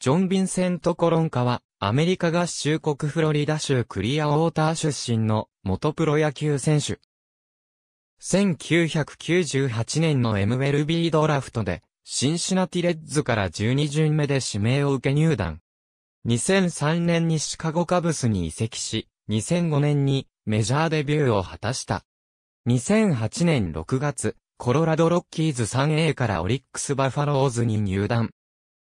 ジョン・ヴィンセント・コロンカは、アメリカ合衆国フロリダ州クリアウォーター出身の元プロ野球選手。1998年の MLB ドラフトで、シンシナティレッズから12巡目で指名を受け入団。2003年にシカゴカブスに移籍し、2005年にメジャーデビューを果たした。2008年6月、コロラドロッキーズ 3A からオリックスバファローズに入団。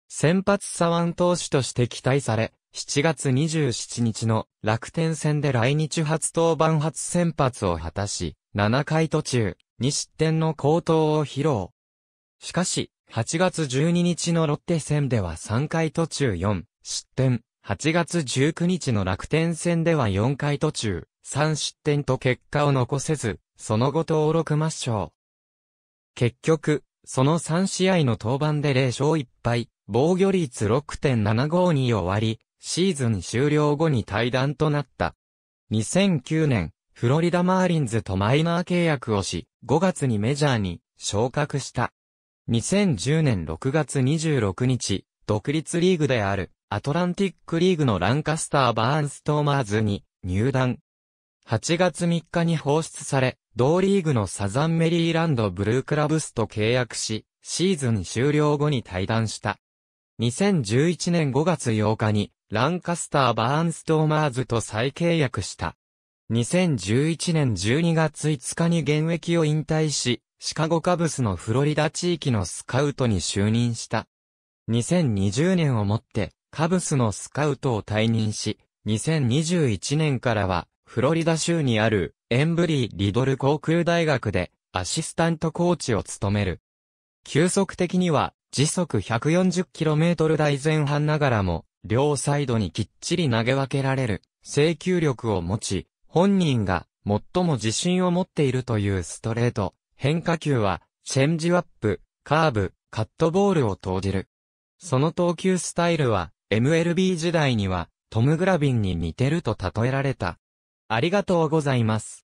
先発左腕投手として期待され、7月27日の楽天戦で来日初登板初先発を果たし、7回途中、2失点の高投を披露。しかし、8月12日のロッテ戦では3回途中4失点、8月19日の楽天戦では4回途中3失点と結果を残せず、その後登録抹消。結局、その3試合の登板で0勝1敗、防御率6.75に終わり、シーズン終了後に退団となった。2009年、フロリダマーリンズとマイナー契約をし、5月にメジャーに昇格した。2010年6月26日、独立リーグであるアトランティックリーグのランカスター・バーンストーマーズに入団。8月3日に放出され、同リーグのサザンメリーランドブルークラブスと契約し、シーズン終了後に退団した。2011年5月8日に、ランカスター・バーンストーマーズと再契約した。2011年12月5日に現役を引退し、シカゴカブスのフロリダ地域のスカウトに就任した。2020年をもって、カブスのスカウトを退任し、2021年からは、フロリダ州にある、エンブリー・リドル航空大学で、アシスタントコーチを務める。急速的には、時速 140km 台前半ながらも、両サイドにきっちり投げ分けられる、制球力を持ち、本人が最も自信を持っているというストレート、変化球は、チェンジアップ、カーブ、カットボールを投じる。その投球スタイルは、MLB 時代には、トム・グラビンに似てると例えられた。ありがとうございます。